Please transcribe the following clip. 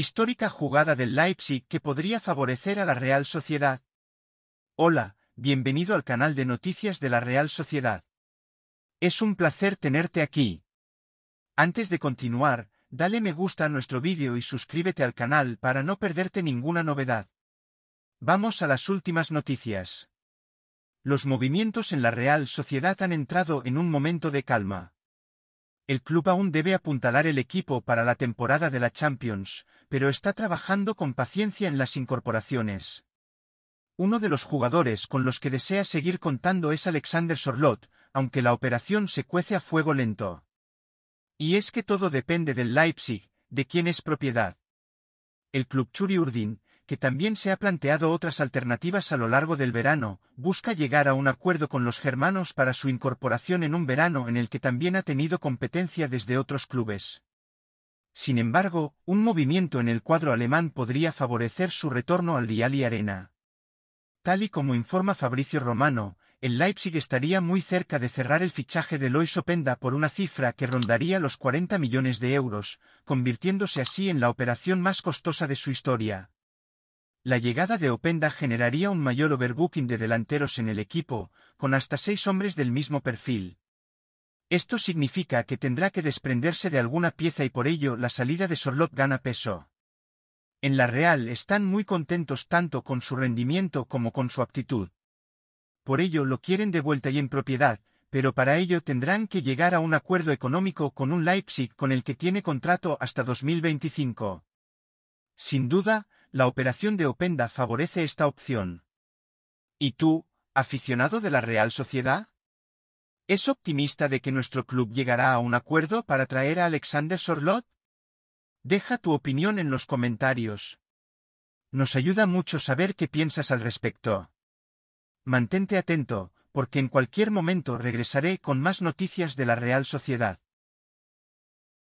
Histórica jugada del Leipzig que podría favorecer a la Real Sociedad. Hola, bienvenido al canal de noticias de la Real Sociedad. Es un placer tenerte aquí. Antes de continuar, dale me gusta a nuestro vídeo y suscríbete al canal para no perderte ninguna novedad. Vamos a las últimas noticias. Los movimientos en la Real Sociedad han entrado en un momento de calma. El club aún debe apuntalar el equipo para la temporada de la Champions, pero está trabajando con paciencia en las incorporaciones. Uno de los jugadores con los que desea seguir contando es Alexander Sorlot, aunque la operación se cuece a fuego lento. Y es que todo depende del Leipzig, de quien es propiedad. El club Churi Urdin, que también se ha planteado otras alternativas a lo largo del verano, busca llegar a un acuerdo con los germanos para su incorporación en un verano en el que también ha tenido competencia desde otros clubes. Sin embargo, un movimiento en el cuadro alemán podría favorecer su retorno al y Arena. Tal y como informa Fabricio Romano, el Leipzig estaría muy cerca de cerrar el fichaje de Lois Openda por una cifra que rondaría los 40 millones de euros, convirtiéndose así en la operación más costosa de su historia. La llegada de Openda generaría un mayor overbooking de delanteros en el equipo, con hasta seis hombres del mismo perfil. Esto significa que tendrá que desprenderse de alguna pieza y por ello la salida de Sorlot gana peso. En la Real están muy contentos tanto con su rendimiento como con su aptitud. Por ello lo quieren de vuelta y en propiedad, pero para ello tendrán que llegar a un acuerdo económico con un Leipzig con el que tiene contrato hasta 2025. Sin duda, la operación de Openda favorece esta opción. ¿Y tú, aficionado de la Real Sociedad? ¿Es optimista de que nuestro club llegará a un acuerdo para traer a Alexander Sorlot? Deja tu opinión en los comentarios. Nos ayuda mucho saber qué piensas al respecto. Mantente atento, porque en cualquier momento regresaré con más noticias de la Real Sociedad.